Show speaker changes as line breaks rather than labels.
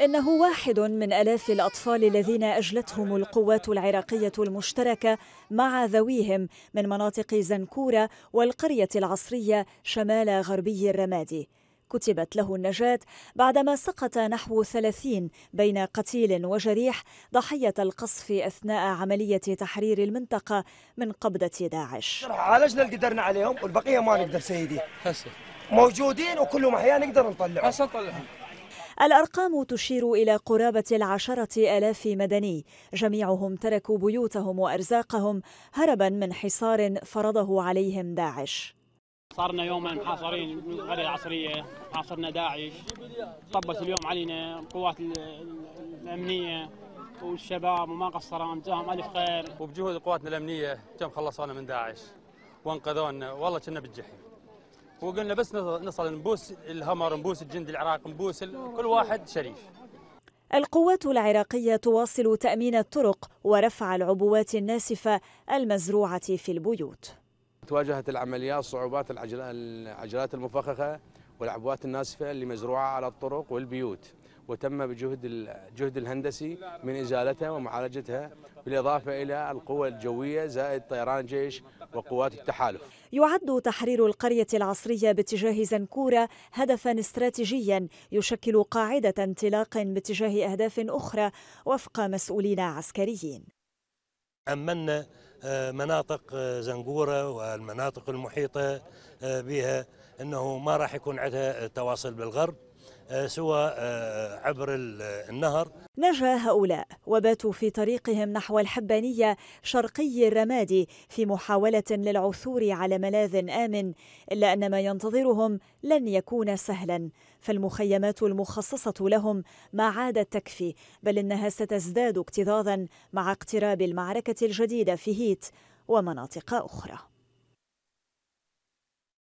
إنه واحد من آلاف الأطفال الذين أجلتهم القوات العراقية المشتركة مع ذويهم من مناطق زنكورة والقرية العصرية شمال غربي الرمادي كتبت له النجاة بعدما سقط نحو ثلاثين بين قتيل وجريح ضحية القصف أثناء عملية تحرير المنطقة من قبضة داعش
عالجنا اللي قدرنا عليهم والبقية ما نقدر سيدي حسن.
موجودين وكلهم أحيانا نقدر
نطلعهم بس نطلعهم
الأرقام تشير إلى قرابة العشرة آلاف مدني جميعهم تركوا بيوتهم وأرزاقهم هربا من حصار فرضه عليهم داعش
صارنا يوما محاصرين غير القرية العصرية حاصرنا داعش طبت اليوم علينا القوات الأمنية والشباب وما قصروا جزاهم ألف خير وبجهود قواتنا الأمنية كم خلصونا من داعش وانقذونا والله كنا بالجحيم وقلنا بس نصل نبوس الهمر نبوس الجند العراق نبوس كل واحد شريف
القوات العراقية تواصل تأمين الطرق ورفع العبوات الناسفة المزروعة في البيوت
تواجهت العمليات صعوبات العجلات المفخخة والعبوات الناسفة اللي مزروعة على الطرق والبيوت وتم بجهد الجهد الهندسي من ازالتها ومعالجتها بالاضافه الى القوى الجويه زائد طيران الجيش وقوات التحالف.
يعد تحرير القريه العصريه باتجاه زنكوره هدفا استراتيجيا يشكل قاعده انطلاق باتجاه اهداف اخرى وفق مسؤولين عسكريين.
امنا آه، مناطق آه، زنقورة والمناطق المحيطة آه، بها أنه ما راح يكون عندها تواصل بالغرب آه، سواء آه، آه، عبر النهر
نجا هؤلاء وباتوا في طريقهم نحو الحبانية شرقي الرمادي في محاولة للعثور على ملاذ آمن إلا أن ما ينتظرهم لن يكون سهلا فالمخيمات المخصصة لهم ما عادت تكفي بل إنها ستزداد اكتظاظا مع اقتراب المعركة الجديدة في هيت ومناطق أخرى